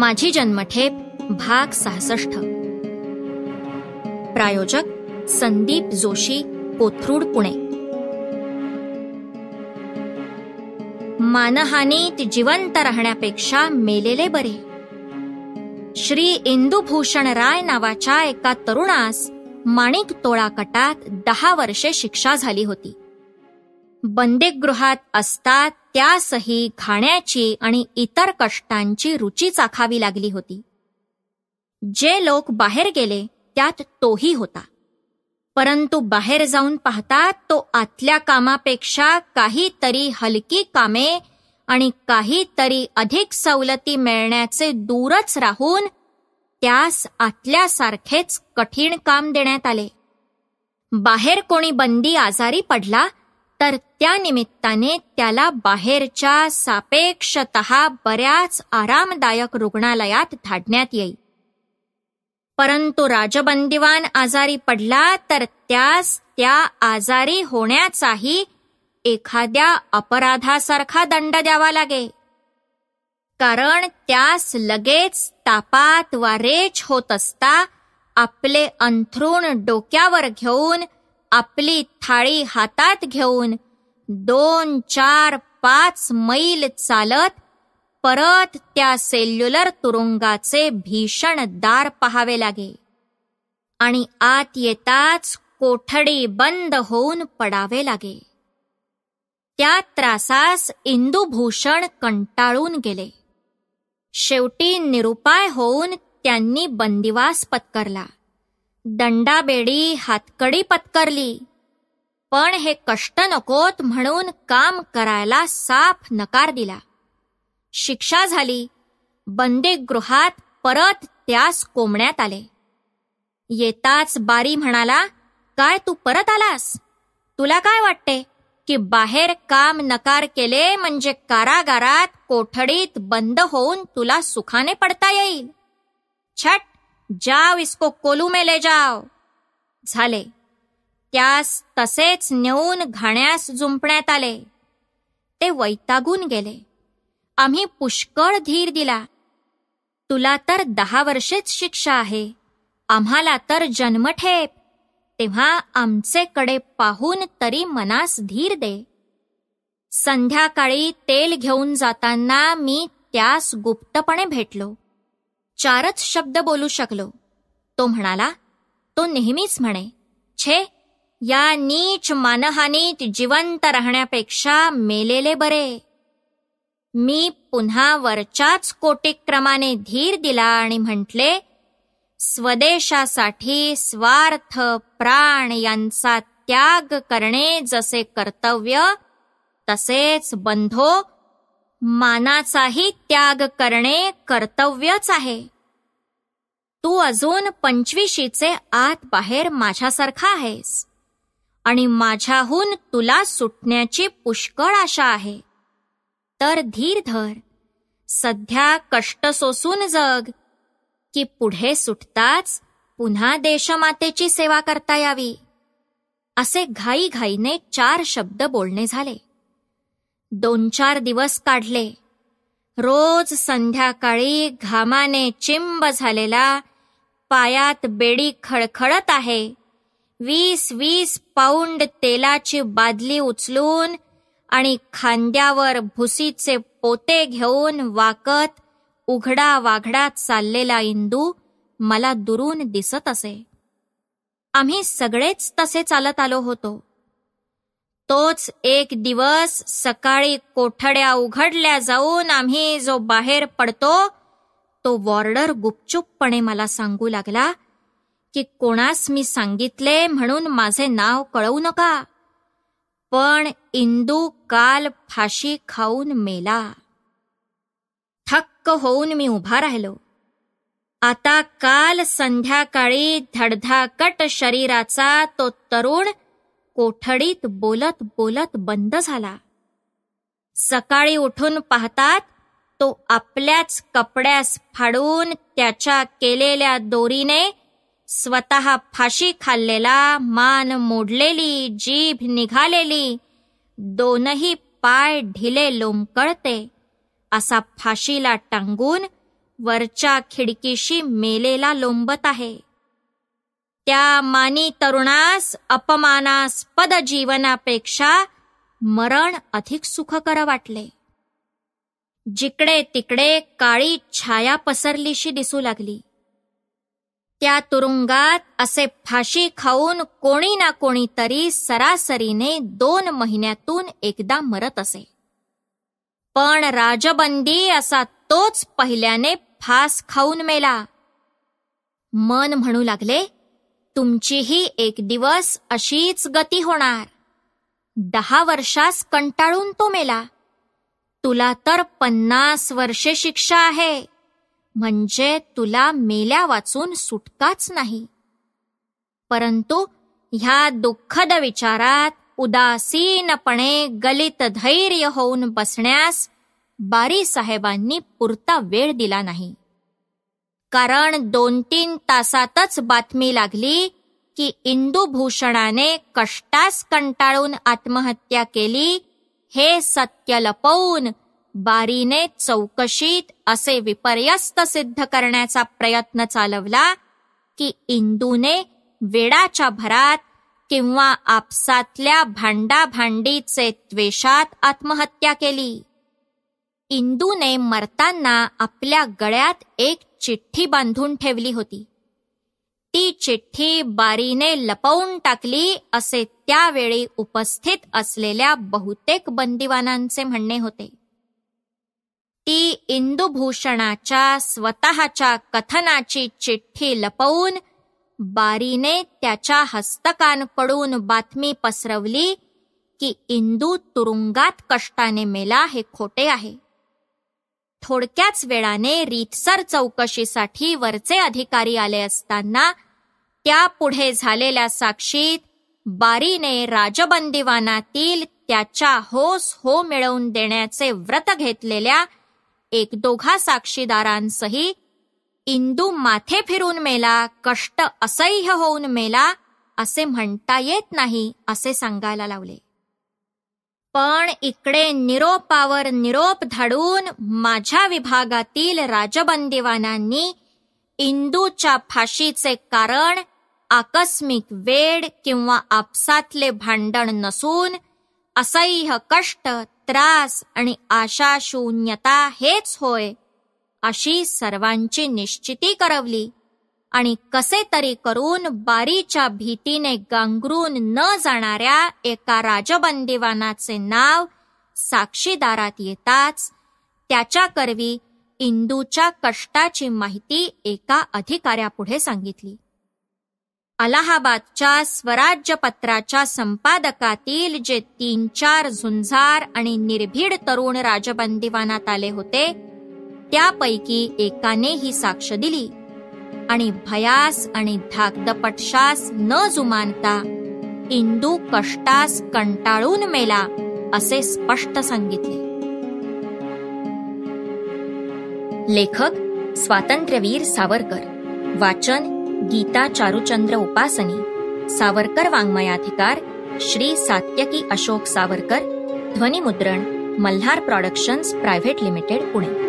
माझी जन्मठेप भाग सहासष्ट प्रायोजक संदीप जोशी कोथरूड पुणे मानहानीत जिवंत राहण्यापेक्षा मेलेले बरे श्री इंदुभूषण राय नावाच्या एका तरुणास माणिक तोळाकटात दहा वर्षे शिक्षा झाली होती बंदेगृहात असतात त्यासही खाण्याची आणि इतर कष्टांची रुची चाखावी लागली होती जे लोक बाहेर गेले त्यात तोही होता परंतु बाहेर जाऊन पाहता तो आतल्या कामापेक्षा काहीतरी हलकी कामे आणि काहीतरी अधिक सवलती मिळण्याचे दूरच राहून त्यास आतल्यासारखेच कठीण काम देण्यात आले बाहेर कोणी बंदी आजारी पडला तर त्या निमित्ताने त्याला बाहेरच्या सापेक्षत बऱ्याच आरामदायक रुग्णालयात धाडण्यात येई परंतु राजबंदीवान आजारी पडला तर त्यास त्या आजारी होण्याचाही एखाद्या अपराधासारखा दंड द्यावा लागे कारण त्यास लगेच तापात वा रेच होत असता आपले अंथरूण डोक्यावर घेऊन आपली थाळी हातात घेऊन दोन चार पाच मैल चालत परत त्या सेल्युलर तुरुंगाचे भीषण दार पहावे लागे आणि आत येताच कोठडी बंद होऊन पडावे लागे त्या त्रासास इंदुभूषण कंटाळून गेले शेवटी निरुपाय होऊन त्यांनी बंदिवास पत्करला दंडाबेडी हातकडी पत्करली पण हे कष्ट नकोत म्हणून काम करायला साफ नकार दिला शिक्षा झाली गृहात परत त्यास कोंबण्यात आले येताच बारी म्हणाला काय तू परत आलास तुला काय वाटते की बाहेर काम नकार केले म्हणजे कारागारात कोठडीत बंद होऊन तुला सुखाने पडता येईल छट जाव इसको कोलू में ले जाव झाले त्यास तसेच नेऊन घाण्यास जुंपण्यात आले ते वैतागून गेले आम्ही पुष्कळ धीर दिला तुला तर दहा वर्षेच शिक्षा आहे आम्हाला तर जन्मठेप तेव्हा आमचे कडे पाहून तरी मनास धीर दे संध्याकाळी तेल घेऊन जाताना मी त्यास गुप्तपणे भेटलो चारच शब्द बोलू शकलो तो म्हणाला तो नेहमीच म्हणे छे या नीच मानहानीत जिवंत राहण्यापेक्षा मेलेले बरे मी पुन्हा वरच्याच कोटिक्रमाने धीर दिला आणि म्हटले स्वदेशासाठी स्वार्थ प्राण यांचा त्याग करणे जसे कर्तव्य तसेच बंधो मानाचाही त्याग करणे कर्तव्यच आहे तू अजून पंचवीशीचे आत बाहेर माझ्यासारखा आहेस आणि माझ्याहून तुला सुटण्याची पुष्कळ आशा आहे तर धीर धर सध्या कष्ट सोसून जग की पुढे सुटताच पुन्हा देशमातेची सेवा करता यावी असे घाईघाईने चार शब्द बोलणे झाले दोन चार दिवस काढले रोज संध्याकाळी घामाने चिंब झालेला पायात बेडी खळखळत आहे वीस वीस पाऊंड तेलाची बादली उचलून आणि खांद्यावर भुसीचे पोते घेऊन वाकत उघडा वाघडा चाललेला इंदू मला दुरून दिसत असे आम्ही सगळेच तसे चालत आलो होतो तोच एक दिवस सकाळी कोठड्या उघडल्या जाऊन आम्ही जो बाहेर पडतो तो वॉर्डर गुपचूपपणे मला सांगू लागला की कोणास मी सांगितले म्हणून माझे नाव कळवू नका पण इंदू काल फाशी खाऊन मेला थक्क होऊन मी उभा राहिलो आता काल संध्याकाळी धडधाकट शरीराचा तो तरुण कोठडीत बोलत बोलत बंद झाला सकाळी उठून पाहतात तो आपल्याच कपड्यास फाडून त्याच्या केलेल्या दोरीने स्वत फाशी खाल्लेला मान मोडलेली जीभ निघालेली दोनही पाय ढिले लोंबकळते असा फाशीला टांगून वरच्या खिडकीशी मेलेला लोंबत आहे त्या मानी तरुणास अपमानास्पद जीवनापेक्षा मरण अधिक सुखकर वाटले जिकडे तिकडे काळी छाया पसरलीशी दिसू लागली त्या तुरुंगात असे फाशी खाऊन कोणी ना कोणी कोणीतरी सरासरीने दोन महिन्यातून एकदा मरत असे पण राजबंदी असा तोच पहिल्याने फास खाऊन मेला मन म्हणू लागले तुमचीही एक दिवस अशीच गती होणार दहा वर्षास कंटाळून तो मेला तुला तर पन्नास वर्षे शिक्षा आहे म्हणजे तुला मेल्या वाचून सुटकाच नाही परंतु ह्या दुःखद विचारात उदासीनपणे गलित धैर्य होऊन बसण्यास बारी साहेबांनी पुरता वेळ दिला नाही कारण दोन तीन तासातच बातमी लागली की इंदू भूषणाने कष्टास कंटाळून आत्महत्या केली हे सत्य लपवून बारीने चौकशीत असे विपर्यस्त सिद्ध करण्याचा प्रयत्न चालवला की इंदूने वेडाच्या भरात किंवा आपसातल्या भांडाभांडीचे त्वेषात आत्महत्या केली इंदूने मरताना आपल्या गळ्यात एक चिठ्ठी बांधून ठेवली होती ती चिठ्ठी बारीने लपवून टाकली असे त्यावेळी उपस्थित असलेल्या बहुतेक बंदिवानांचे म्हणणे होते ती इंदुभूषणाच्या स्वतःच्या कथनाची चिठ्ठी लपवून बारीने त्याच्या हस्तकांकडून बातमी पसरवली की इंदू तुरुंगात कष्टाने मेला हे खोटे आहे थोडक्याच वेळाने रीतसर चौकशीसाठी वरचे अधिकारी आले असताना त्या पुढे झालेल्या साक्षीत बारीने राजबंदीवानातील त्याच्या होस हो मिळवून देण्याचे व्रत घेतलेल्या एक दोघा साक्षीदारांसही इंदू माथे फिरून मेला कष्ट असह्य होऊन मेला असे म्हणता येत नाही असे सांगायला लावले पण इकडे निरोपावर निरोप धाडून माझ्या विभागातील राजबंदीवानांनी इंदूच्या फाशीचे कारण आकस्मिक वेड किंवा आपसातले भांडण नसून असह्य कष्ट त्रास आणि आशाशून्यता हेच होय अशी सर्वांची निश्चिती करवली आणि कसे तरी करून बारीच्या भीतीने गांगरून न जाणाऱ्या एका राजबंदीवानाचे नाव साक्षीदारात येताच त्याच्या करवी इंदूच्या कष्टाची माहिती एका अधिकाऱ्यापुढे सांगितली अलाहाबादच्या स्वराज्य पत्राच्या संपादकातील जे तीन चार झुंजार आणि निर्भीड तरुण राजबंदीवानात आले होते त्यापैकी एकाने ही साक्ष दिली आणि भयास आणि धाकदपटशास न जुमानता इंदू कष्टास कंटाळून मेला असे स्पष्ट सांगितले लेखक स्वातंत्र्यवीर सावरकर वाचन गीता चारुचंद्र उपासनी सावरकर वाङ्मयाधिकार श्री सात्यकी अशोक सावरकर ध्वनिमुद्रण Malhar productions private limited Pune